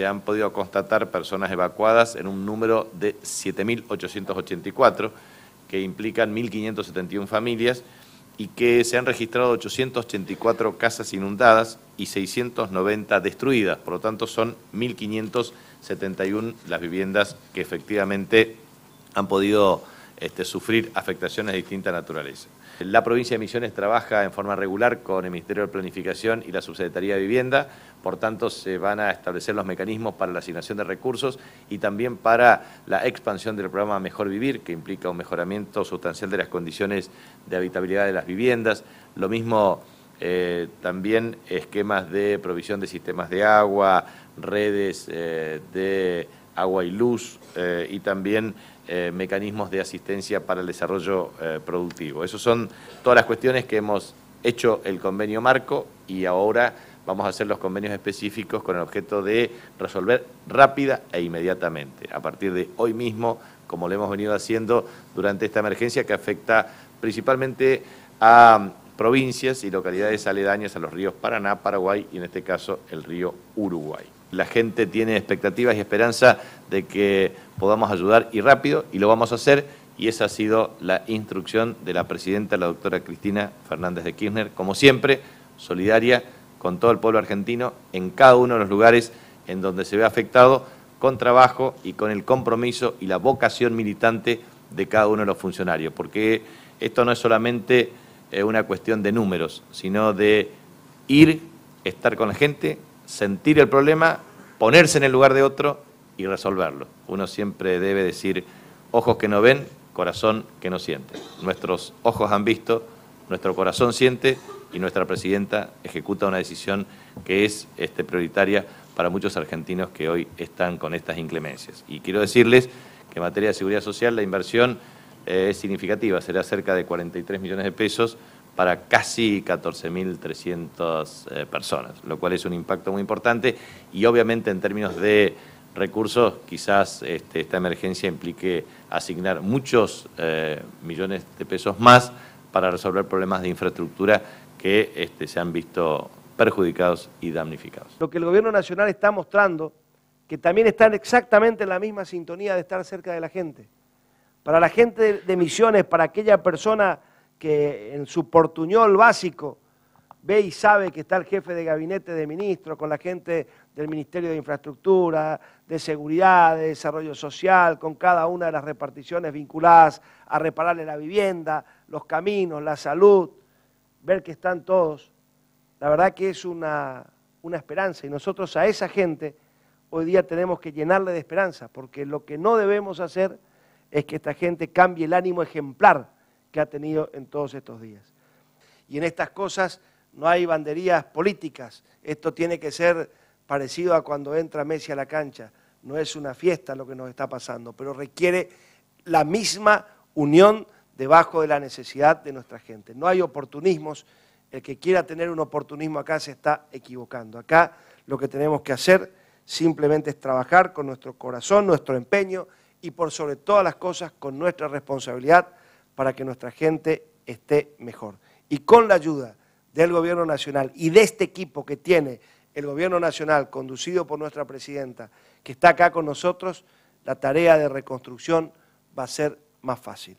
se han podido constatar personas evacuadas en un número de 7.884, que implican 1.571 familias y que se han registrado 884 casas inundadas y 690 destruidas. Por lo tanto, son 1.571 las viviendas que efectivamente han podido este, sufrir afectaciones de distinta naturaleza. La provincia de Misiones trabaja en forma regular con el Ministerio de Planificación y la Subsecretaría de Vivienda, por tanto se van a establecer los mecanismos para la asignación de recursos y también para la expansión del programa Mejor Vivir, que implica un mejoramiento sustancial de las condiciones de habitabilidad de las viviendas, lo mismo... Eh, también esquemas de provisión de sistemas de agua, redes eh, de agua y luz eh, y también eh, mecanismos de asistencia para el desarrollo eh, productivo. Esas son todas las cuestiones que hemos hecho el convenio marco y ahora vamos a hacer los convenios específicos con el objeto de resolver rápida e inmediatamente, a partir de hoy mismo, como lo hemos venido haciendo durante esta emergencia que afecta principalmente a um, provincias y localidades aledañas a los ríos Paraná, Paraguay y en este caso el río Uruguay la gente tiene expectativas y esperanza de que podamos ayudar y rápido, y lo vamos a hacer. Y esa ha sido la instrucción de la presidenta, la doctora Cristina Fernández de Kirchner, como siempre, solidaria con todo el pueblo argentino en cada uno de los lugares en donde se ve afectado, con trabajo y con el compromiso y la vocación militante de cada uno de los funcionarios, porque esto no es solamente eh, una cuestión de números, sino de ir, estar con la gente, sentir el problema, ponerse en el lugar de otro y resolverlo. Uno siempre debe decir, ojos que no ven, corazón que no siente. Nuestros ojos han visto, nuestro corazón siente y nuestra presidenta ejecuta una decisión que es este, prioritaria para muchos argentinos que hoy están con estas inclemencias. Y quiero decirles que en materia de seguridad social la inversión eh, es significativa, será cerca de 43 millones de pesos para casi 14.300 eh, personas, lo cual es un impacto muy importante y obviamente en términos de recursos quizás este, esta emergencia implique asignar muchos eh, millones de pesos más para resolver problemas de infraestructura que este, se han visto perjudicados y damnificados. Lo que el gobierno nacional está mostrando, que también están exactamente en la misma sintonía de estar cerca de la gente. Para la gente de Misiones, para aquella persona que en su portuñol básico ve y sabe que está el jefe de gabinete de ministro con la gente del Ministerio de Infraestructura, de Seguridad, de Desarrollo Social, con cada una de las reparticiones vinculadas a repararle la vivienda, los caminos, la salud, ver que están todos. La verdad que es una, una esperanza y nosotros a esa gente hoy día tenemos que llenarle de esperanza, porque lo que no debemos hacer es que esta gente cambie el ánimo ejemplar que ha tenido en todos estos días. Y en estas cosas no hay banderías políticas. Esto tiene que ser parecido a cuando entra Messi a la cancha. No es una fiesta lo que nos está pasando, pero requiere la misma unión debajo de la necesidad de nuestra gente. No hay oportunismos. El que quiera tener un oportunismo acá se está equivocando. Acá lo que tenemos que hacer simplemente es trabajar con nuestro corazón, nuestro empeño y por sobre todas las cosas con nuestra responsabilidad para que nuestra gente esté mejor. Y con la ayuda del Gobierno Nacional y de este equipo que tiene el Gobierno Nacional, conducido por nuestra presidenta, que está acá con nosotros, la tarea de reconstrucción va a ser más fácil.